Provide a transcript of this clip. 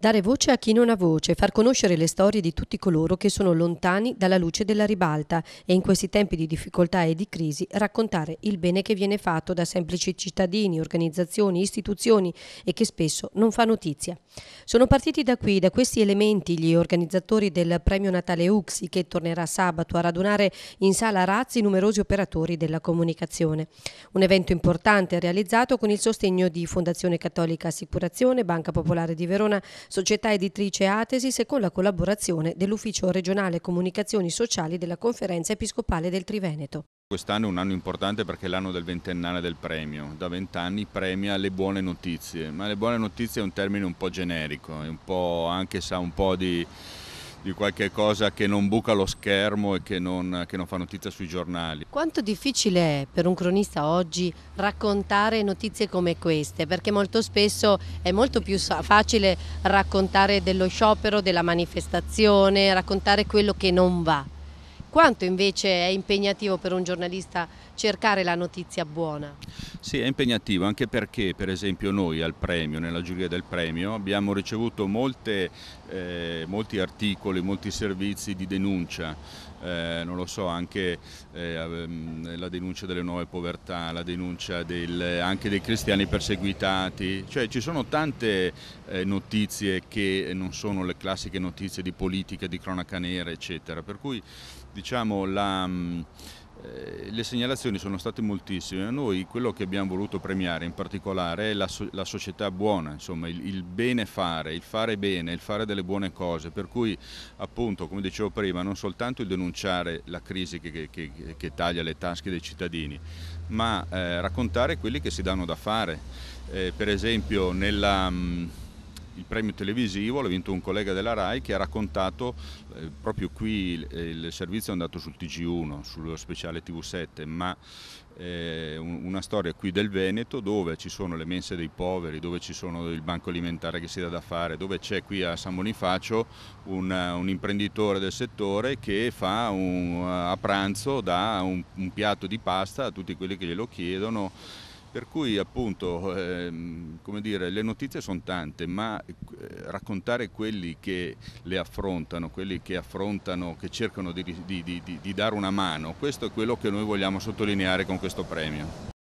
Dare voce a chi non ha voce, far conoscere le storie di tutti coloro che sono lontani dalla luce della ribalta e in questi tempi di difficoltà e di crisi raccontare il bene che viene fatto da semplici cittadini, organizzazioni, istituzioni e che spesso non fa notizia. Sono partiti da qui, da questi elementi, gli organizzatori del Premio Natale Uxi che tornerà sabato a radunare in sala Razzi numerosi operatori della comunicazione. Un evento importante realizzato con il sostegno di Fondazione Cattolica Assicurazione, Banca Popolare di Verona, società editrice Atesis e con la collaborazione dell'Ufficio regionale Comunicazioni Sociali della Conferenza Episcopale del Triveneto. Quest'anno è un anno importante perché è l'anno del ventennale del premio. Da vent'anni premia le buone notizie, ma le buone notizie è un termine un po' generico, un po' anche sa un po' di di qualche cosa che non buca lo schermo e che non, che non fa notizia sui giornali. Quanto difficile è per un cronista oggi raccontare notizie come queste? Perché molto spesso è molto più facile raccontare dello sciopero, della manifestazione, raccontare quello che non va. Quanto invece è impegnativo per un giornalista cercare la notizia buona? Sì, è impegnativo anche perché per esempio noi al premio, nella giuria del premio, abbiamo ricevuto molte, eh, molti articoli, molti servizi di denuncia, eh, non lo so, anche eh, mm, la denuncia delle nuove povertà, la denuncia del, anche dei cristiani perseguitati, cioè ci sono tante eh, notizie che non sono le classiche notizie di politica, di cronaca nera, eccetera, per cui diciamo, la, mm, eh, le segnalazioni sono state moltissime, noi quello che abbiamo voluto premiare in particolare è la, la società buona, insomma, il, il, bene fare, il fare bene, il fare delle buone cose, per cui appunto come dicevo prima non soltanto il denunciare la crisi che, che, che taglia le tasche dei cittadini, ma eh, raccontare quelli che si danno da fare, eh, per esempio nella... Mh, mm, il premio televisivo, l'ha vinto un collega della RAI che ha raccontato eh, proprio qui eh, il servizio è andato sul TG1, sullo speciale TV7, ma eh, una storia qui del Veneto dove ci sono le mense dei poveri, dove ci sono il banco alimentare che si dà da fare, dove c'è qui a San Bonifacio un, un imprenditore del settore che fa un, a pranzo, dà un piatto di pasta a tutti quelli che glielo chiedono per cui appunto ehm, dire, le notizie sono tante, ma eh, raccontare quelli che le affrontano, quelli che affrontano, che cercano di, di, di, di dare una mano, questo è quello che noi vogliamo sottolineare con questo premio.